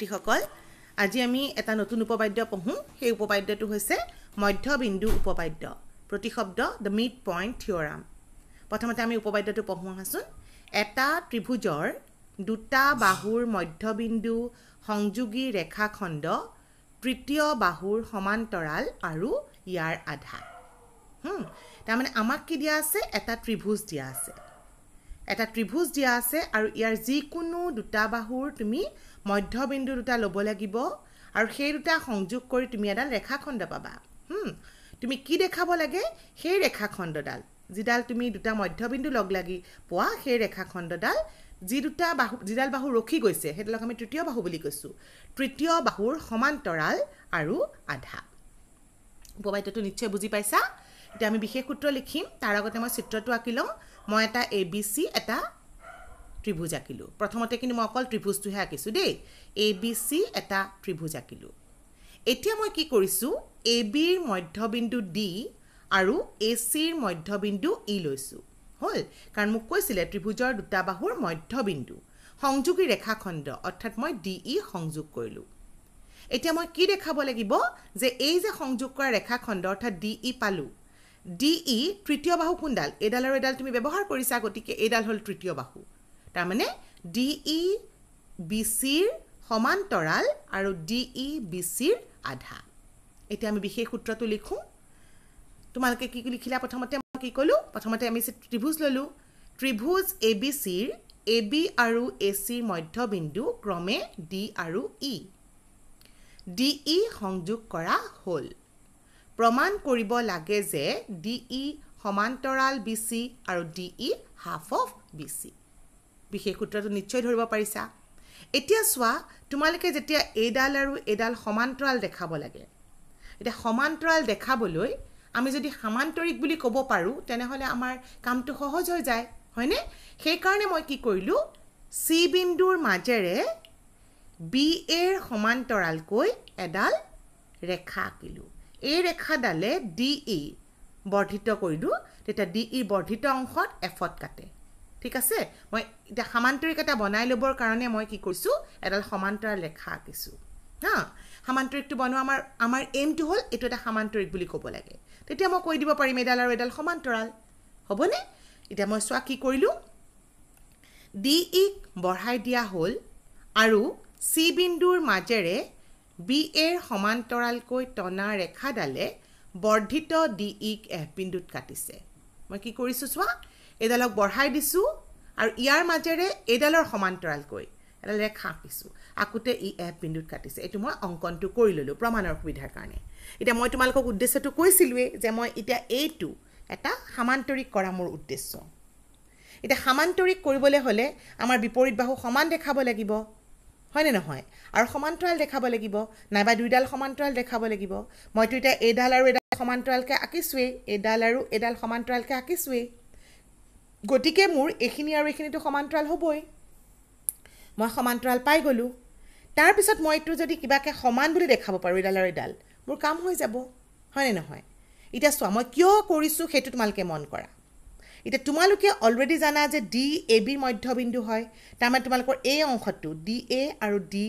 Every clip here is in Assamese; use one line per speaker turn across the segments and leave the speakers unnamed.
ভাতৃসকল আজি আমি এটা নতুন উপবাদ্য পঢ়োঁ সেই উপবাদ্যটো হৈছে মধ্যবিন্দু উপবাদ্য প্ৰতিশব্দ দ্য মিড পইণ্ট থিয়ৰাম প্ৰথমতে আমি উপবাদ্যটো পঢ়োঁ আহাচোন এটা ত্ৰিভুজৰ দুটা বাহুৰ মধ্যবিন্দু সংযোগী ৰেখাখণ্ড তৃতীয় বাহুৰ সমান্তৰাল আৰু ইয়াৰ আধা তাৰমানে আমাক কি দিয়া আছে এটা ত্ৰিভুজ দিয়া আছে এটা ত্ৰিভুজ দিয়া আছে আৰু ইয়াৰ যিকোনো দুটা বাহুৰ তুমি মধ্যবিন্দু দুটা ল'ব লাগিব আৰু সেই দুটা সংযোগ কৰি তুমি এডাল ৰেখাখণ্ড পাবা তুমি কি দেখাব লাগে সেই ৰেখাখণ্ডডাল যিডাল তুমি দুটা মধ্যবিন্দু লগ লাগি পোৱা সেই ৰেখাখণ্ডডাল যি দুটা বাহু যিডাল বাহু ৰখি গৈছে সেইডালক আমি তৃতীয় বাহু বুলি কৈছোঁ তৃতীয় বাহুৰ সমান্তৰাল আৰু আধা উপবাদ্যটো নিশ্চয় বুজি পাইছা এতিয়া আমি বিশেষ সূত্ৰ লিখিম তাৰ আগতে মই চিত্ৰটো আঁকি লওঁ মই এটা এ বি চি এটা ত্ৰিভুজ আঁকিলোঁ প্ৰথমতে কিন্তু মই অকল ত্ৰিভুজটোহে আঁকিছোঁ দেই এ বি চি এটা ত্ৰিভুজ আঁকিলোঁ এতিয়া মই কি কৰিছোঁ এ বিৰ মধ্যবিন্দু ডি আৰু এ চিৰ মধ্যবিন্দু ই e লৈছোঁ হ'ল কাৰণ মোক কৈছিলে ত্ৰিভুজৰ দুটা বাহুৰ মধ্যবিন্দু সংযোগী ৰেখাখণ্ড অৰ্থাৎ মই ডি ই e সংযোগ কৰিলোঁ এতিয়া মই কি দেখাব লাগিব যে এই যে সংযোগ কৰা ৰেখাখণ্ড অৰ্থাৎ ডি ই e পালোঁ ডি ই তৃতীয় বাহু কোনডাল এইডাল আৰু এডাল তুমি ব্যৱহাৰ কৰিছা গতিকে এইডাল হ'ল তৃতীয় বাহু তাৰমানে ডি ই e বি চিৰ সমান্তৰাল আৰু ডি ই বি চিৰ আধা এতিয়া আমি বিশেষ সূত্ৰটো লিখোঁ তোমালোকে কি লিখিলা প্ৰথমতে মই কি ক'লোঁ প্ৰথমতে আমি ত্ৰিভুজ ল'লোঁ ত্ৰিভুজ এ বি চিৰ এ বি আৰু এ চিৰ মধ্যবিন্দু ক্ৰমে ডি আৰু ই ডি ই সংযোগ কৰা হ'ল প্ৰমাণ কৰিব লাগে যে ডি ই e সমান্তৰাল বি চি আৰু D E half of B C বিশেষ সূত্ৰটো নিশ্চয় ধৰিব পাৰিছা এতিয়া চোৱা তোমালোকে যেতিয়া এইডাল আৰু এইডাল সমান্তৰাল দেখাব লাগে এতিয়া সমান্তৰাল দেখাবলৈ আমি যদি সামান্তৰিক বুলি ক'ব পাৰোঁ তেনেহ'লে আমাৰ কামটো সহজ হৈ যায় হয়নে সেইকাৰণে মই কি কৰিলোঁ চি বিন্দুৰ মাজেৰে বি এৰ সমান্তৰালকৈ এডাল ৰেখা আঁকিলোঁ এই ৰেখাডালে ডি ই বৰ্ধিত কৰিলোঁ তেতিয়া ডি ই বৰ্ধিত অংশত এফত কাটে ঠিক আছে মই এতিয়া সামান্তৰিক এটা বনাই ল'বৰ কাৰণে মই কি কৰিছোঁ এডাল সমান্তৰাল ৰেখা আঁকিছোঁ হা সামান্তৰিকটো বনোৱা আমাৰ আমাৰ এইমটো হ'ল এইটো এটা সামান্তৰিক বুলি ক'ব লাগে তেতিয়া মই কৈ দিব পাৰিম এডাল আৰু এডাল সমান্তৰাল হ'বনে এতিয়া মই চোৱা কি কৰিলোঁ ডি ইক বঢ়াই দিয়া হ'ল আৰু চি বিন্দুৰ মাজেৰে বি এৰ সমান্তৰালকৈ টনা ৰেখাডালে বৰ্ধিত ডি ইক এফ বিন্দুত কাটিছে মই কি কৰিছোঁ চোৱা এডালক বঢ়াই দিছোঁ আৰু ইয়াৰ মাজেৰে এইডালৰ সমান্তৰালকৈ এডাল ৰেখা আঁকিছোঁ আঁকোতে ই এফ বিন্দুত কাটিছে এইটো মই অংকনটো কৰি ল'লোঁ প্ৰমাণৰ সুবিধাৰ কাৰণে এতিয়া মই তোমালোকক উদ্দেশ্যটো কৈছিলোঁৱেই যে মই এতিয়া এইটো এটা সামান্তৰিক কৰা মোৰ উদ্দেশ্য এতিয়া সামান্তৰিক কৰিবলৈ হ'লে আমাৰ বিপৰীত বাহু সমান দেখাব লাগিব হয়নে নহয় আৰু সমান্তৰাল দেখাব লাগিব নাইবা দুইডাল সমান্তৰাল দেখাব লাগিব মইতো এতিয়া এইডাল আৰু এডাল সমান্তৰালকৈ আঁকিছোঁৱেই এইডাল আৰু এডাল সমান্তৰালকৈ আঁকিছোঁৱেই গতিকে মোৰ এইখিনি আৰু এইখিনিতো সমান্তৰাল হ'বই মই সমান্তৰাল পাই গ'লোঁ তাৰপিছত মই এইটো যদি কিবাকৈ সমান বুলি দেখাব পাৰোঁ এইডালৰ এডাল মোৰ কাম হৈ যাব হয়নে নহয় এতিয়া চোৱা মই কিয় কৰিছোঁ সেইটো তোমালোকে মন কৰা এতিয়া তোমালোকে অলৰেডি জানা যে ডি এ বি মধ্যবিন্দু হয় তাৰমানে তোমালোকৰ এই অংশটো ডি এ আৰু ডি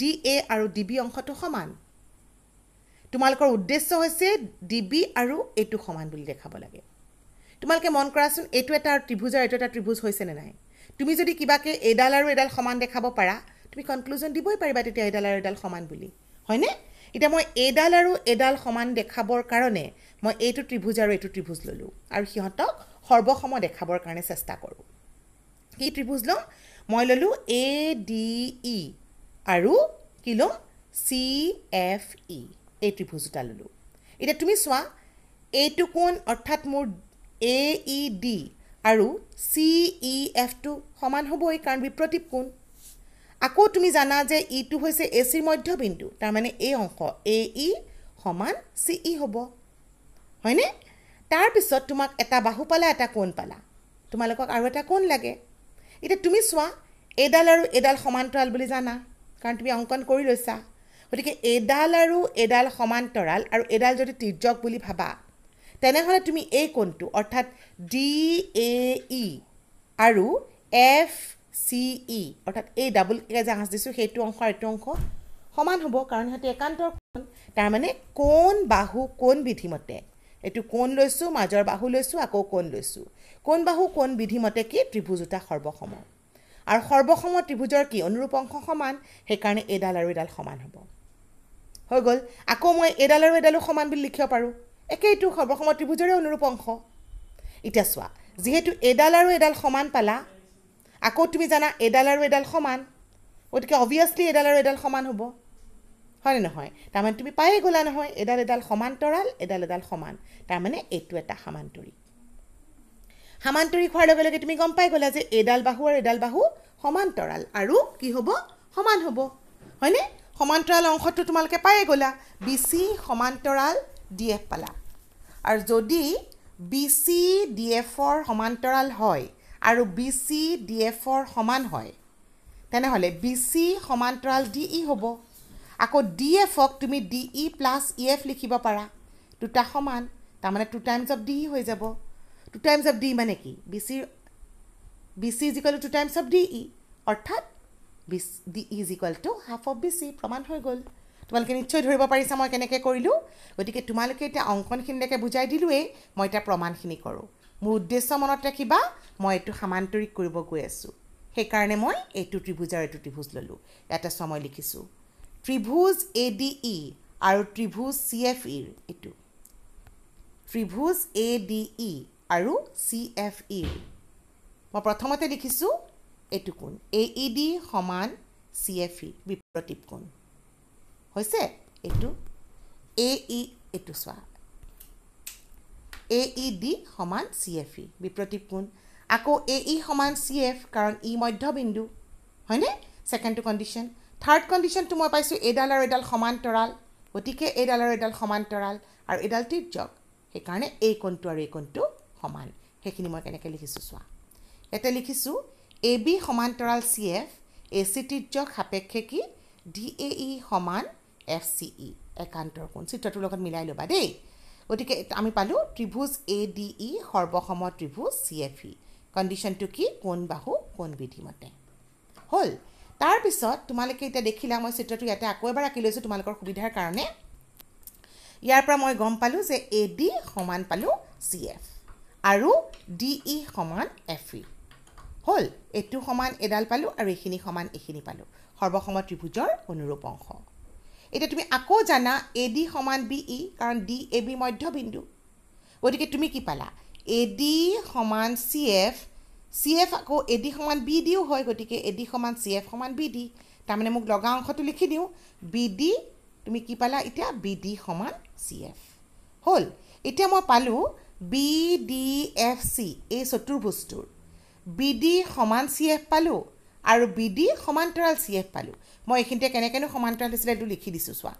ডি এ আৰু ডি বি অংশটো সমান তোমালোকৰ উদ্দেশ্য হৈছে ডি বি আৰু এইটো সমান বুলি দেখাব লাগে তোমালোকে মন কৰাচোন এইটো এটা ত্ৰিভুজ আৰু এইটো এটা ত্ৰিভুজ হৈছেনে নাই তুমি যদি কিবাকে এডাল আৰু এডাল সমান দেখাব পাৰা তুমি কনক্লুজন দিবই পাৰিবা তেতিয়া এডাল আৰু এডাল সমান বুলি হয়নে এতিয়া মই এডাল আৰু এডাল সমান দেখাবৰ কাৰণে মই এইটো ত্ৰিভুজ আৰু এইটো ত্ৰিভুজ ল'লোঁ আৰু সিহঁতক সৰ্বসম দেখাবৰ কাৰণে চেষ্টা কৰোঁ কি ত্ৰিভুজ ল'ম মই ল'লোঁ এ ডি ই e আৰু কি ল'ম চি এফ ই এই ত্ৰিভুজ দুটা ল'লোঁ এতিয়া তুমি চোৱা এইটো কোন অৰ্থাৎ মোৰ এ ই ডি আৰু চি ই e এফটো সমান হ'বই কাৰণ বিপ্ৰতীপ কোন আকৌ তুমি জানা যে ইটো হৈছে এ চিৰ মধ্যবিন্দু তাৰমানে এই অংশ এ ই সমান চি ই হ'ব হয়নে তাৰপিছত তোমাক এটা বাহু পালা এটা কোণ পালা তোমালোকক আৰু এটা কোণ লাগে এতিয়া তুমি চোৱা এডাল আৰু এডাল সমান্তৰাল বুলি জানা কাৰণ তুমি অংকন কৰি লৈছা গতিকে এডাল আৰু এডাল সমান্তৰাল আৰু এডাল যদি তীৰ্যক বুলি ভাবা তেনেহ'লে তুমি এই কোনটো অৰ্থাৎ ডি এ ই আৰু এফ চি ই অৰ্থাৎ এই ডাবল এ জাহাজ দিছোঁ সেইটো অংশ আৰু এইটো অংশ সমান হ'ব কাৰণ সিহঁতে একান্তৰ কোণ তাৰমানে কোন বাহু কোন বিধিমতে এইটো কোন লৈছোঁ মাজৰ বাহু লৈছোঁ আকৌ কোন লৈছোঁ কোন বাহু কোন বিধিমতে কি ত্ৰিভুজ এটা সৰ্বসম আৰু সৰ্বসম ত্ৰিভুজৰ কি অনুৰূপ অংশ সমান সেইকাৰণে এইডাল আৰু এইডাল সমান হ'ব হৈ গ'ল আকৌ মই এইডাল আৰু এডালো সমান বুলি লিখিব পাৰোঁ একেইটো সৰ্বসময় ত্ৰিভুজৰে অনুৰূপ অংশ এতিয়া চোৱা যিহেতু এডাল আৰু এডাল সমান পালা আকৌ তুমি জানা এডাল আৰু এডাল সমান গতিকে অভিয়াছলি এডাল আৰু এডাল সমান হ'ব হয়নে নহয় তাৰমানে তুমি পায়েই গ'লা নহয় এডাল এডাল সমান্তৰাল এডাল এডাল সমান তাৰমানে এইটো এটা সামান্তৰি সামান্তৰি খোৱাৰ লগে লগে তুমি গম পাই গ'লা যে এডাল বাহু আৰু এডাল বাহু সমান্তৰাল আৰু কি হ'ব সমান হ'ব হয়নে সমান্তৰাল অংশটো তোমালোকে পায়ে গ'লা বি চি সমান্তৰাল ডি এফ পালা আৰু যদি বি চি ডি এফৰ সমান্তৰাল হয় আৰু বি চি ডি এফৰ সমান হয় তেনেহ'লে বি চি সমান্তৰাল ডি ই হ'ব আকৌ ডি এফক তুমি D E plus E F লিখিব পাৰা দুটা সমান তাৰমানে two times of D E হৈ যাব টু টাইমছ অফ ডি মানে কি B C B C is equal to times of D E অৰ্থাৎ B D is equal to half of B C প্ৰমাণ হৈ গ'ল তোমালোকে নিশ্চয় ধৰিব পাৰিছা মই কেনেকৈ কৰিলোঁ গতিকে তোমালোকে এতিয়া অংকনখিনিলৈকে বুজাই দিলোঁৱেই মই এতিয়া প্ৰমাণখিনি কৰোঁ মোৰ উদ্দেশ্য মনত ৰাখিবা মই এইটো সামান্তৰিক কৰিব গৈ আছোঁ সেইকাৰণে মই এইটো ত্ৰিভুজ আৰু এইটো ত্ৰিভুজ ল'লোঁ ইয়াতে সময় লিখিছোঁ ত্ৰিভুজ এ ডি ই আৰু ত্ৰিভুজ চি এফ ইৰ এইটো ত্ৰিভুজ এ ডি ই আৰু চি এফ ইৰ মই প্ৰথমতে লিখিছোঁ এইটো কোন এ ই ডি সমান চি এফ ই বিপ্ৰতীপ কোন হৈছে এইটো এ ই e, এইটো চোৱা এ ই ডি সমান চি এফ ই বিপ্ৰতীপ কোন আকৌ এ ই e সমান চি এফ কাৰণ ই e মধ্যবিন্দু হয়নে ছেকেণ্ডটো কণ্ডিশ্যন থাৰ্ড কণ্ডিশ্যনটো মই পাইছোঁ এইডাল আৰু এডাল সমান্তৰাল গতিকে এইডাল আৰু এডাল সমান্তৰাল আৰু এইডাল তীৰ্যক সেইকাৰণে এই কোণটো আৰু এই কোণটো সমান সেইখিনি মই কেনেকৈ লিখিছোঁ চোৱা ইয়াতে লিখিছোঁ এ বি সমান্তৰাল চি এফ এ চি তীৰ্যক সাপেক্ষে কি ডি এ ই সমান এফ চি ই একান্তৰ কোন চিত্ৰটোৰ লগত মিলাই ল'বা দেই গতিকে আমি পালোঁ ত্ৰিভুজ এ ডি ই সৰ্বসম ত্ৰিভুজ চি এফ ই কণ্ডিশ্যনটো কি কোন বাহু কোন বিধিমতে হ'ল তাৰপিছত তোমালোকে এতিয়া দেখিলা মই চিত্ৰটো ইয়াতে আকৌ এবাৰ আঁকি লৈছোঁ তোমালোকৰ সুবিধাৰ কাৰণে ইয়াৰ পৰা মই গম পালোঁ যে এ ডি সমান পালোঁ চি এফ আৰু ডি ই e সমান এফ ই e। হ'ল এইটো সমান এডাল পালোঁ আৰু এইখিনি সমান এইখিনি পালোঁ সৰ্বসম ত্ৰিভুজৰ অনুৰূপ অংশ এতিয়া তুমি আকৌ জানা এ ডি সমান বি ই e, কাৰণ ডি এ বি মধ্যবিন্দু গতিকে তুমি কি পালা এ ডি সমান চি এফ চি এফ আকৌ এ ডি সমান বি ডিও হয় গতিকে এ ডি সমান চি এফ সমান বি ডি তাৰমানে মোক লগা অংশটো লিখি দিওঁ বি ডি তুমি কি পালা এতিয়া বি ডি সমান চি এফ হ'ল এতিয়া মই পালোঁ বি ডি এফ চি এই চতুৰ্ভুজটোৰ বি ডি সমান চি এফ পালোঁ আৰু বি ডি সমান্তৰাল চি এফ পালোঁ মই এইখিনিতে কেনেকৈনো সমান্তৰাল হৈছিলে এইটো লিখি দিছোঁ চোৱা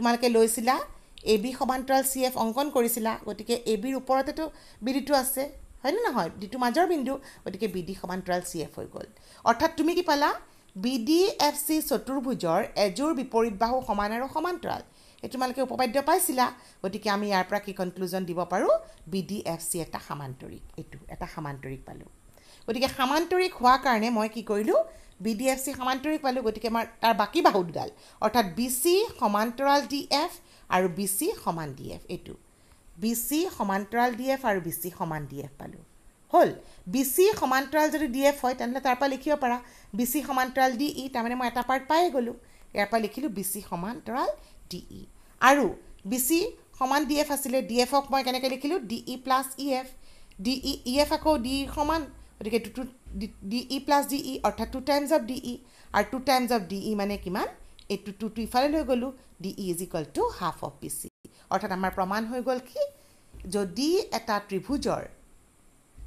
তোমালোকে লৈছিলা এ বি সমান্তৰাল চি এফ অংকন কৰিছিলা গতিকে এ বিৰ ওপৰতেতো বি ডিটো আছে হয়নে নহয় ডিটো মাজৰ বিন্দু গতিকে বি ডি সমান্তৰাল চি এফ হৈ গ'ল অৰ্থাৎ তুমি কি পালা বি ডি এফ চি চতুৰ্ভুজৰ এযোৰ বিপৰীত বাহু সমান আৰু সমান্তৰাল এই তোমালোকে উপপাদ্য পাইছিলা গতিকে আমি ইয়াৰ পৰা কি কনক্লুজন দিব পাৰোঁ বি ডি এফ চি এটা সামান্তৰিক এইটো এটা সামান্তৰিক পালোঁ গতিকে সামান্তৰিক হোৱাৰ কাৰণে মই কি কৰিলোঁ বি ডি এফ চি সামান্তৰিক পালোঁ গতিকে আমাৰ তাৰ বাকী বাহু দুডাল অৰ্থাৎ বি চি সমান্তৰাল ডি এফ আৰু বি চি সমান ডি এফ এইটো বি চি সমান্তৰাল ডি এফ আৰু বি চি সমান ডি এফ পালোঁ হ'ল বি চি সমান্তৰাল যদি ডি এফ হয় তেনেহ'লে তাৰ পৰা লিখিব পাৰা বি চি সমান্তৰাল ডি ই e, তাৰমানে মই এটা পাৰ্ট পাই গ'লোঁ ইয়াৰ পৰা লিখিলোঁ বি চি সমান্তৰাল ডি ই e। আৰু বি চি সমান ডি এফ আছিলে ডি এফক মই কেনেকৈ লিখিলোঁ D E e plus E F D E E F আকৌ ডি ইৰ সমান গতিকে two two D E plus D E অৰ্থাৎ two times of D E আৰু টু টাইমছ অফ ডি ই মানে কিমান এই টু টু টু ইফালে লৈ গ'লোঁ D E is equal to half of P C অৰ্থাৎ আমাৰ প্ৰমাণ হৈ গ'ল কি যদি এটা ত্ৰিভুজৰ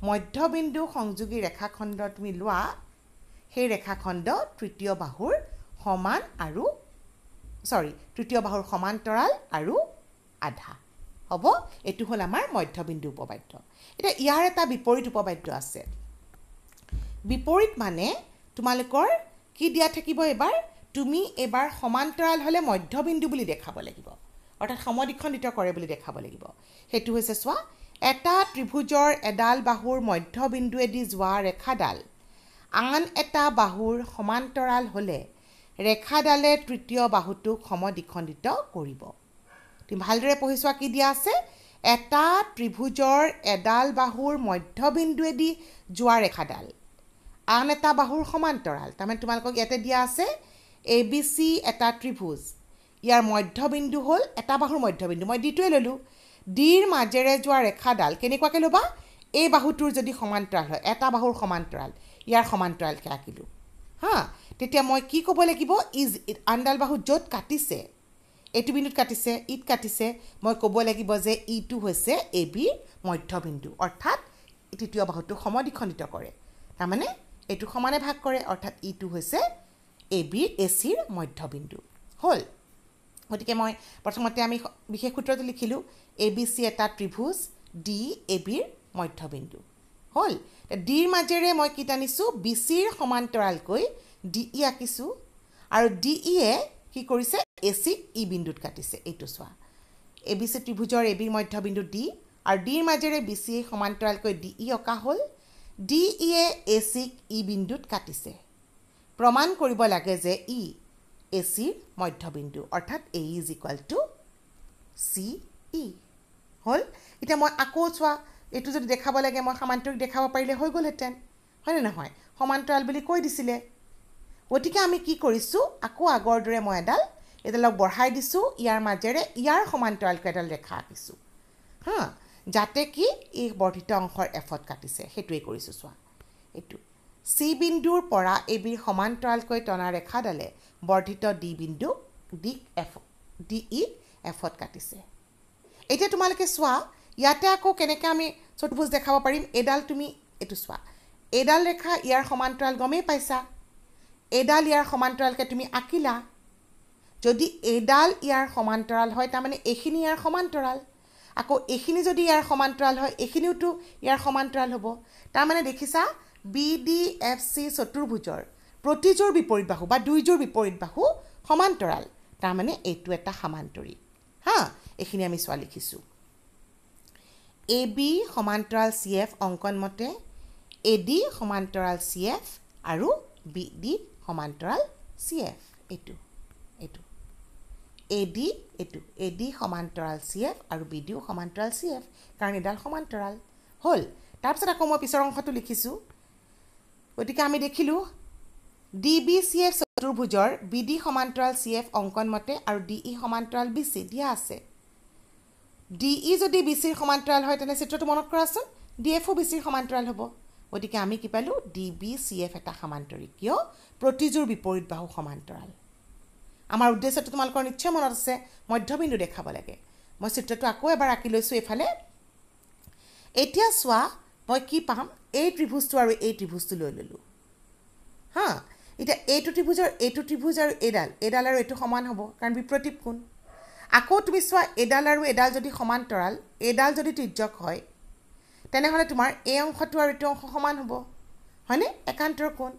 মধ্যবিন্দু সংযোগী ৰেখাখণ্ড তুমি লোৱা সেই ৰেখাখণ্ড তৃতীয় বাহুৰ সমান আৰু চৰি তৃতীয় বাহুৰ সমান্তৰাল আৰু আধা হ'ব এইটো হ'ল আমাৰ মধ্যবিন্দু উপবাদ্য এতিয়া ইয়াৰ এটা বিপৰীত উপবাদ্য আছে বিপৰীত মানে তোমালোকৰ কি দিয়া থাকিব এবাৰ তুমি এবাৰ সমান্তৰাল হ'লে মধ্যবিন্দু বুলি দেখাব লাগিব অৰ্থাৎ সমদীক্ষণিত কৰে বুলি দেখাব লাগিব সেইটো হৈছে চোৱা এটা ত্ৰিভুজৰ এডাল বাহুৰ মধ্যবিন্দুৱেদি যোৱা ৰেখাডাল আন এটা বাহুৰ সমান্তৰাল হ'লে ৰেখাডালে তৃতীয় বাহুটোক সমদীক্ষণিত কৰিব তুমি ভালদৰে পঢ়ি চোৱা কি দিয়া আছে এটা ত্ৰিভুজৰ এডাল বাহুৰ মধ্যবিন্দুৱেদি যোৱা ৰেখাডাল আন এটা বাহুৰ সমান্তৰাল তাৰমানে তোমালোকক ইয়াতে দিয়া আছে এ বি চি এটা ত্ৰিভুজ ইয়াৰ মধ্যবিন্দু হ'ল এটা বাহুৰ মধ্যবিন্দু মই ডিটোৱে ল'লোঁ ডিৰ মাজেৰে যোৱা ৰেখাডাল কেনেকুৱাকৈ ল'বা এই বাহুটোৰ যদি সমান্তৰাল হয় এটা বাহুৰ সমান্তৰাল ইয়াৰ সমান্তৰালকৈ আঁকিলোঁ হা তেতিয়া মই কি ক'ব লাগিব ইজ আনডাল বাহু য'ত কাটিছে এইটো বিন্দুত কাটিছে ইত কাটিছে মই ক'ব লাগিব যে ইটো হৈছে এ বিৰ মধ্যবিন্দু অৰ্থাৎ তৃতীয় বাহুটো সমদিখণ্ডিত কৰে তাৰমানে এইটো সমানে ভাগ কৰে অৰ্থাৎ ইটো হৈছে এ বিৰ এ চিৰ মধ্যবিন্দু হ'ল গতিকে মই প্ৰথমতে আমি বিশেষ সূত্ৰটো লিখিলোঁ এ বি চি এটা ত্ৰিভুজ ডি এ বিৰ মধ্যবিন্দু হ'ল ডিৰ মাজেৰে মই কি টানিছোঁ বি চিৰ সমান্তৰালকৈ ডি ই আঁকিছোঁ আৰু ডি ইয়ে কি কৰিছে এ চি ই বিন্দুত কাটিছে এইটো চোৱা এ বি চি ত্ৰিভুজৰ এ বিৰ মধ্যবিন্দু ডি আৰু ডিৰ মাজেৰে বি চি সমান্তৰালকৈ ডি ই অঁকা হ'ল ডি ই এ এ চিক ই বিন্দুত কাটিছে প্ৰমাণ কৰিব লাগে যে ই এ চিৰ মধ্যবিন্দু অৰ্থাৎ A is equal to C E হ'ল এতিয়া মই আকৌ চোৱা এইটো যদি দেখাব লাগে মই সমান্তৰিক দেখাব পাৰিলে হৈ গ'লহেঁতেন হয়নে নহয় সমান্তৰাল বুলি কৈ দিছিলে গতিকে আমি কি কৰিছোঁ আকৌ আগৰ দৰে মই এডাল এডালক বঢ়াই দিছোঁ ইয়াৰ মাজেৰে ইয়াৰ সমান্তৰালকৈ এডাল দেখা আঁকিছোঁ হা যাতে কি এই বৰ্ধিত অংশৰ এফত কাটিছে সেইটোৱেই কৰিছোঁ চোৱা এইটো চি বিন্দুৰ পৰা এ বিৰ সমান্তৰালকৈ টনা ৰেখাডালে বৰ্ধিত ডি বিন্দু ডি এফ ডি ই এফত কাটিছে এতিয়া তোমালোকে চোৱা ইয়াতে আকৌ কেনেকৈ আমি চতুভোজ দেখাব পাৰিম এডাল তুমি এইটো চোৱা এডাল ৰেখা ইয়াৰ সমান্তৰাল গমেই পাইছা এডাল ইয়াৰ সমান্তৰালকৈ তুমি আঁকিলা যদি এডাল ইয়াৰ সমান্তৰাল হয় তাৰমানে এইখিনি ইয়াৰ সমান্তৰাল আকৌ এইখিনি যদি ইয়াৰ সমান্তৰাল হয় এইখিনিওতো ইয়াৰ সমান্তৰাল হ'ব তাৰমানে দেখিছা বি ডি এফ চি চতুৰ্ভুজৰ প্ৰতিযোৰ বিপৰীত বাহু বা দুইযোৰ বিপৰীত বাহু সমান্তৰাল তাৰমানে এইটো এটা সামান্তৰি হা এইখিনি আমি চোৱা লিখিছোঁ এ বি সমান্তৰাল চি এফ অংকন মতে এ ডি সমান্তৰাল চি এফ আৰু বি ডি সমান্তৰাল চি এফ এইটো এ ডি এইটো এ ডি সমান্তৰাল চি এফ আৰু বি ডিও সমান্তৰাল চি এফ কাৰণ এডাল সমান্তৰাল হ'ল তাৰপিছত আকৌ মই পিছৰ অংশটো লিখিছোঁ গতিকে আমি দেখিলোঁ ডি বি চি এফ চতুৰ্ভুজৰ বি ডি সমান্তৰাল চি এফ অংকনমতে আৰু ডি ই e সমান্তৰাল বি চি দিয়া আছে ডি ই e যদি বি চিৰ সমান্তৰাল হয় তেনে চিত্ৰটো মনত কৰাচোন ডি এফো বি চিৰ সমান্তৰাল হ'ব গতিকে আমি কি পালোঁ ডি বি চি এফ এটা সমান্তৰি কিয় প্ৰতিযোৰ বিপৰীত বাহু সমান্তৰাল আমাৰ উদ্দেশ্যটো তোমালোকৰ নিশ্চয় মনত আছে মধ্যবিন্দু দেখাব লাগে মই চিত্ৰটো আকৌ এবাৰ আঁকি লৈছোঁ এইফালে এতিয়া চোৱা মই কি পাম এই ত্ৰিভুজটো আৰু এই ত্ৰিভুজটো লৈ ল'লোঁ হা এতিয়া এইটো ত্ৰিভুজৰ এইটো ত্ৰিভুজ আৰু এইডাল এইডাল আৰু এইটো সমান হ'ব কাৰণ বিপ্ৰতীপ কোন আকৌ তুমি চোৱা এডাল আৰু এডাল যদি সমান্তৰাল এইডাল যদি তীৰ্যক হয় তেনেহ'লে তোমাৰ এই অংশটো আৰু এইটো অংশ সমান হ'ব হয়নে একান্তৰ কোন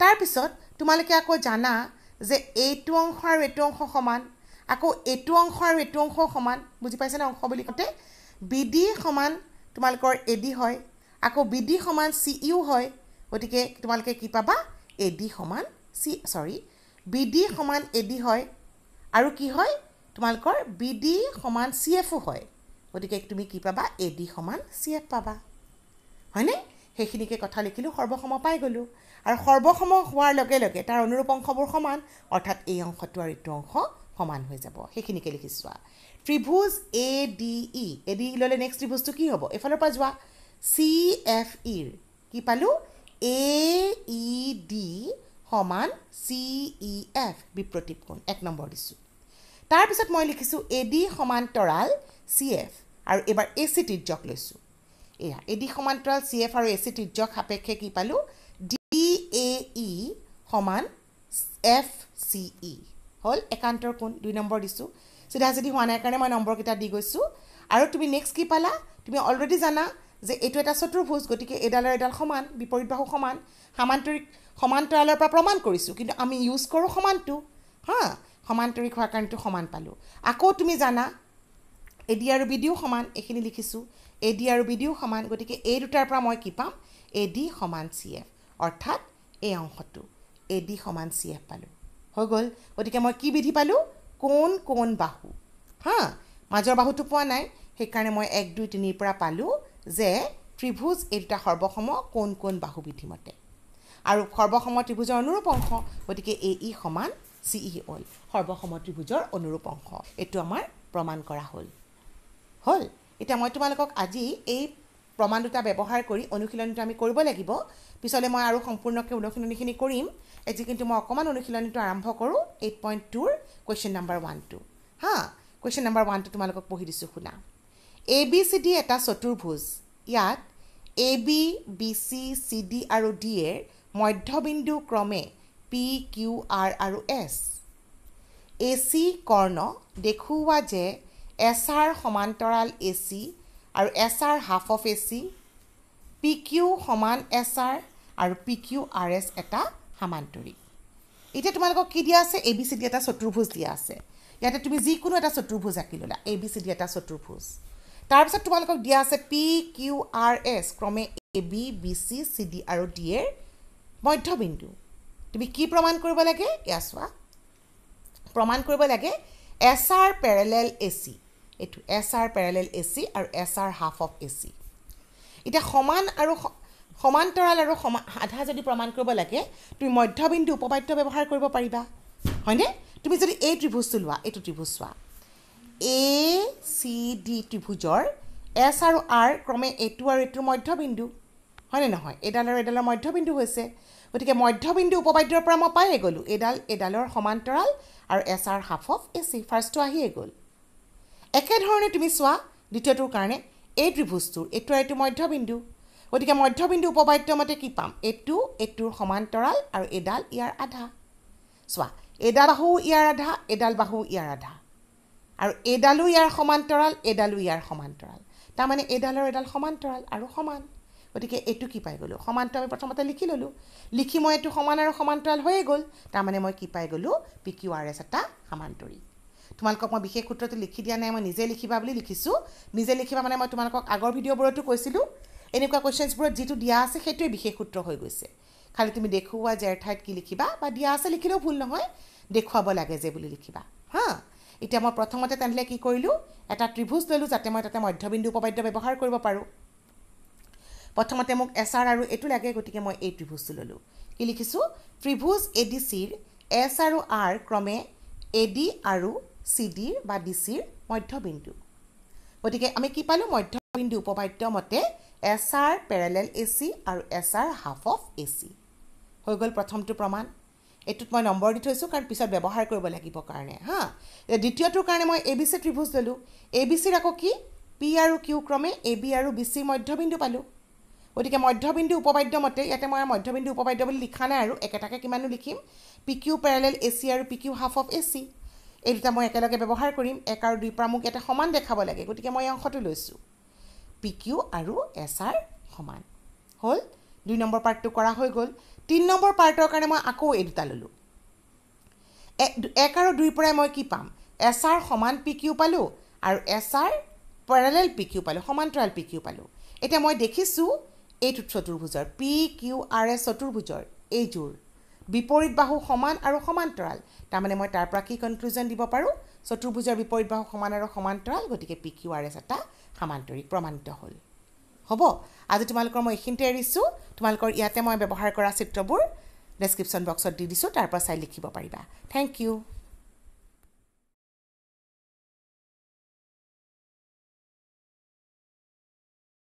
তাৰপিছত তোমালোকে আকৌ জানা যে এইটো অংশ আৰু এইটো অংশ সমান আকৌ এইটো অংশ আৰু এইটো অংশ সমান বুজি পাইছেনে অংশ বুলি কওঁতে বি ডি সমান তোমালোকৰ এ ডি হয় আকৌ বি ডি সমান চি ইউ হয় গতিকে তোমালোকে কি পাবা এ ডি সমান চি চৰি বি ডি সমান এ ডি হয় আৰু কি হয় তোমালোকৰ বি ডি সমান চি এফো হয় গতিকে তুমি কি পাবা এ ডি সমান চি এফ পাবা হয়নে সেইখিনিকে কথা লিখিলোঁ সৰ্বসম পাই গ'লোঁ আৰু সৰ্বসম হোৱাৰ লগে লগে তাৰ অনুৰূপ অংশবোৰ সমান অৰ্থাৎ এই অংশটো আৰু ইটো অংশ সমান হৈ যাব সেইখিনিকে লিখি চোৱা ত্ৰিভুজ A D E A D ই ল'লে নেক্সট ত্ৰিভুজটো কি হ'ব এইফালৰ পৰা যোৱা চি এফ ইৰ কি পালোঁ এ ই ডি সমান চি ই এফ বিপ্ৰতিপ কোণ এক নম্বৰ দিছোঁ তাৰপিছত মই লিখিছোঁ এ ডি সমান তৰাল চি এফ আৰু এইবাৰ এ চি টিৰ লৈছোঁ এয়া এডি সমান্তৰাল চি এফ আৰু এ চি তীৰ্যক সাপেক্ষে কি পালোঁ ডি এ ই সমান এফ চি ই হ'ল একান্তৰ কোন দুই নম্বৰ দিছোঁ চিধা চিধি হোৱা নাই কাৰণে মই নম্বৰকেইটা দি গৈছোঁ আৰু তুমি নেক্সট কি পালা তুমি অলৰেডি জানা যে এইটো এটা চতুৰ্ভোজ গতিকে এডালৰ এডাল সমান বিপৰীত বাহু সমান সামান্তৰিক সমান্তৰালৰ পৰা প্ৰমাণ কৰিছোঁ কিন্তু আমি ইউজ কৰোঁ সমানটো হা সমান্তৰিক হোৱাৰ কাৰণেতো সমান পালোঁ আকৌ তুমি জানা এ ডি আৰু বি ডিও সমান এইখিনি লিখিছোঁ এ ডি আৰু বি ডিও সমান গতিকে এই দুটাৰ পৰা মই কি পাম এ ডি সমান চি এফ অৰ্থাৎ এই অংশটো এ ডি সমান চি এফ পালোঁ হৈ গ'ল গতিকে মই কি বিধি পালোঁ কোন কোন বাহু হা মাজৰ বাহুটো পোৱা নাই সেইকাৰণে মই এক দুই তিনিৰ পৰা পালোঁ যে ত্ৰিভুজ এই দুটা সৰ্বসম কোন কোন বাহু বিধিমতে আৰু সৰ্বসম ত্ৰিভুজৰ অনুৰূপ অংশ গতিকে এ ই সমান চি ই অ'ল সৰ্বসম ত্ৰিভুজৰ অনুৰূপ অংশ এইটো আমাৰ প্ৰমাণ কৰা হ'ল হ'ল এতিয়া মই তোমালোকক আজি এই প্ৰমাণ দুটা ব্যৱহাৰ কৰি অনুশীলনীটো আমি কৰিব লাগিব পিছলৈ মই আৰু সম্পূৰ্ণকৈ অনুশীলনীখিনি কৰিম আজি কিন্তু মই অকণমান অনুশীলনীটো আৰম্ভ কৰোঁ এইট পইণ্ট টুৰ কুৱেশ্যন নাম্বাৰ ওৱানটো হা কুৱেশ্যন নাম্বাৰ ওৱানটো তোমালোকক পঢ়ি দিছোঁ শুনা এ বি চি ডি এটা চতুৰ্ভুজ ইয়াত A B B C C D আৰু ডি এৰ মধ্যবিন্দু ক্ৰমে পি কিউ আৰ আৰু এছ এ চি কৰ্ণ দেখুওৱা যে এছ আৰ সমান্তৰাল এ চি আৰু S R half of A C P Q সমান এছ আৰ আৰু পি কিউ আৰ এছ এটা সামান্তৰিক এতিয়া তোমালোকক কি দিয়া আছে এ বি চি ডি এটা চতুৰ্ভুজ দিয়া আছে ইয়াতে তুমি যিকোনো এটা চতুৰ্ভুজ আঁকি ল'লা এ বি চি ডি এটা চতুৰ্ভুজ তাৰপিছত তোমালোকক দিয়া আছে পি কিউ আৰ এছ ক্ৰমে A B B C C D আৰু ডি এৰ মধ্যবিন্দু তুমি কি প্ৰমাণ কৰিব লাগে এয়া চোৱা প্ৰমাণ কৰিব লাগে S R parallel A C এইটো S R parallel A C আৰু S R half of A C এতিয়া সমান আৰু সমান্তৰাল আৰু সমা আধা যদি প্ৰমাণ কৰিব লাগে তুমি মধ্যবিন্দু উপপাদ্য ব্যৱহাৰ কৰিব পাৰিবা হয়নে তুমি যদি এই ত্ৰিভুজটো লোৱা এইটো ত্ৰিভুজ চোৱা এ চি ডি ত্ৰিভুজৰ এছ আৰু আৰ ক্ৰমে এইটো আৰু এইটোৰ মধ্যবিন্দু হয়নে নহয় এডাল আৰু এডালৰ মধ্যবিন্দু হৈছে গতিকে মধ্যবিন্দু উপবাদ্যৰ পৰা মই পায়েই গ'লোঁ এইডাল এডালৰ সমান্তৰাল আৰু S R half of A C ফাৰ্ষ্টটো আহিয়ে গ'ল একেধৰণে তুমি চোৱা দ্বিতীয়টোৰ কাৰণে এই ত্ৰিভুজটোৰ এইটো এইটো মধ্যবিন্দু গতিকে মধ্যবিন্দু উপবাদ্য মতে কি পাম এইটো এইটোৰ সমান্তৰাল আৰু এডাল ইয়াৰ আধা চোৱা এডাল বাহু ইয়াৰ আধা এডাল বাহু ইয়াৰ আধা আৰু এডালো ইয়াৰ সমান্তৰাল এডালো ইয়াৰ সমান্তৰাল তাৰমানে এডালৰ এডাল সমান্তৰাল আৰু সমান গতিকে এইটো কি পাই গ'লোঁ সমান্তৰ আমি প্ৰথমতে লিখি ল'লোঁ লিখি মই এইটো সমান আৰু সমান্তৰাল হৈয়ে গ'ল তাৰমানে মই কি পাই গ'লোঁ পি কিউ আৰ এছ এটা সমান্তৰিক তোমালোকক মই বিশেষ সূত্ৰটো লিখি দিয়া নাই মই নিজে লিখিবা বুলি লিখিছোঁ নিজে লিখিবা মানে মই তোমালোকক আগৰ ভিডিঅ'বোৰতো কৈছিলোঁ এনেকুৱা কুৱেশ্যনছবোৰত যিটো দিয়া আছে সেইটোৱে বিশেষ সূত্ৰ হৈ গৈছে খালী তুমি দেখুওৱা জেৰ ঠাইত কি লিখিবা বা দিয়া আছে লিখিলেও ভুল নহয় দেখুৱাব লাগে যে বুলি লিখিবা হা এতিয়া মই প্ৰথমতে তেনেহ'লে কি কৰিলোঁ এটা ত্ৰিভুজ ল'লোঁ যাতে মই তাতে মধ্যবিন্দু উপপাদ্য ব্যৱহাৰ কৰিব পাৰোঁ প্ৰথমতে মোক এছ আৰ আৰু এইটো লাগে গতিকে মই এই ত্ৰিভুজটো ল'লোঁ কি লিখিছোঁ ত্ৰিভুজ এ ডি চিৰ এছ আৰু আৰ ক্ৰমে এ ডি আৰু চি ডিৰ বা ডি চিৰ মধ্যবিন্দু গতিকে আমি কি পালোঁ মধ্যবিন্দু উপপাদ্য মতে S R parallel A C আৰু S R half of A C হৈ গ'ল প্ৰথমটো প্ৰমাণ এইটোত মই নম্বৰ দি থৈছোঁ কাৰণ পিছত ব্যৱহাৰ কৰিব লাগিব কাৰণে হা দ্বিতীয়টোৰ কাৰণে মই এ বি চি ত্ৰিভুজ ল'লোঁ এ বি চিৰ আকৌ কি পি আৰু কিউ ক্ৰমে এ বি আৰু বি চিৰ মধ্যবিন্দু পালোঁ গতিকে মধ্যবিন্দু উপপাদ্য মতে ইয়াতে মই মধ্যবিন্দু উপপাদ্য বুলি লিখা নাই আৰু একেটাকে কিমানো লিখিম P Q parallel A C আৰু P Q half of A C এই দুটা মই একেলগে ব্যৱহাৰ কৰিম এক আৰু দুইৰ পৰা মোক এটা সমান দেখাব লাগে গতিকে মই এই অংশটো লৈছোঁ পি কিউ আৰু এছ আৰ সমান হ'ল দুই নম্বৰ পাৰ্টটো কৰা হৈ গ'ল তিনি নম্বৰ পাৰ্টৰ কাৰণে মই আকৌ এই দুটা ল'লোঁ এক আৰু দুইৰ পৰাই মই কি পাম এছ আৰ সমান পি কিউ পালোঁ আৰু S R parallel P Q পালোঁ সমান্তৰাল পি কিউ পালোঁ এতিয়া মই দেখিছোঁ এইটো চতুৰ্ভুজৰ পি কিউ আৰ এ চতুৰ্ভুজৰ এইযোৰ বিপৰীত বাহু সমান আৰু সমান্তৰাল তাৰমানে মই তাৰ পৰা কি কনক্লুজন দিব পাৰোঁ চতুৰ্ভুজৰ বিপৰীত বাহু সমান আৰু সমান্তৰাল গতিকে পি কিউ আৰ এছ এটা সামান্তৰিক প্ৰমাণিত হ'ল হ'ব আজি তোমালোকৰ মই এইখিনিতে এৰিছোঁ তোমালোকৰ ইয়াতে মই ব্যৱহাৰ কৰা চিত্ৰবোৰ ডেছক্ৰিপশ্যন বক্সত দি দিছোঁ তাৰ পৰা চাই লিখিব পাৰিবা থেংক ইউ